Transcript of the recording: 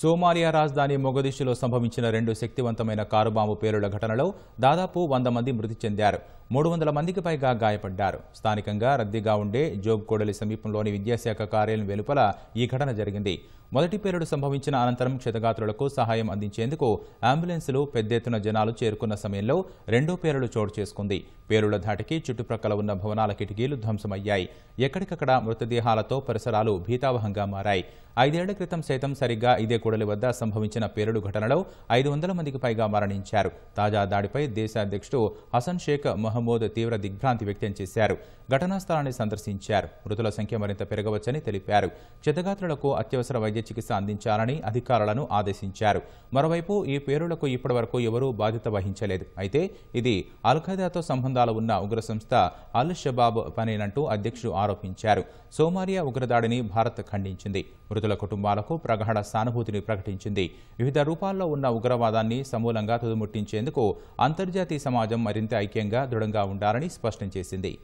Somalia రాజధాని మొగదిషులో సంభవించిన రెండు శక్తివంతమైన కారుబాంబు పేలుల ఘటనలో దాదాపు వంద మంది మృతి చెందారు మూడు వందల మందికి పైగా గాయపడ్డారు స్థానికంగా రద్దీగా ఉండే జోగ్కోడలి సమీపంలోని విద్యాశాఖ కార్యాలయం వెలుపల ఈ ఘటన జరిగింది మొదటి పేలుడు సంభవించిన అనంతరం క్షతగాత్రులకు సహాయం అందించేందుకు అంబులెన్సులు పెద్ద ఎత్తున జనాలు చేరుకున్న సమయంలో రెండో పేలుడు చోటు చేసుకుంది పేరుల ధాటికి చుట్టుప్రక్కల ఉన్న భవనాల కిటికీలు ధ్వంసమయ్యాయి ఎక్కడికక్కడ మృతదేహాలతో పరిసరాలు భీతావహంగా మారాయి ఐదేళ్ల క్రితం సైతం సరిగ్గా ఇదే కూడలి వద్ద సంభవించిన పేలుడు ఘటనలో ఐదు వందల మందికి పైగా మరణించారు తాజా దాడిపై దేశ అధ్యక్షుడు హసన్ షేక్ మహమ్మూద్ తీవ్ర దిగ్భ్రాంతి వ్యక్తం చేశారు ఘటనా స్థలాన్ని సందర్శించారు మృతుల సంఖ్య మరింత పెరగవచ్చని తెలిపారు క్షతగాత్రులకు అత్యవసర వైద్య చికిత్స అందించాలని అధికారులను ఆదేశించారు మరోవైపు ఈ పేరులకు ఇప్పటివరకు ఎవరూ బాధ్యత వహించలేదు అయితే ఇది అల్ఖైదాతో సంబంధాలు ఉన్న ఉగ్ర సంస్థ అల్ షబాబ్ పనేనంటూ అధ్యక్షుడు ఆరోపించారు సోమాలియా ఉగ్రదాడిని భారత్ ఖండించింది మృతుల కుటుంబాలకు ప్రగాఢ సానుభూతిని ప్రకటించింది వివిధ రూపాల్లో ఉన్న ఉగ్రవాదాన్ని సమూలంగా తుదుముట్టించేందుకు అంతర్జాతీయ సమాజం మరింత ఐక్యంగా దృఢంగా ఉండాలని స్పష్టం చేసింది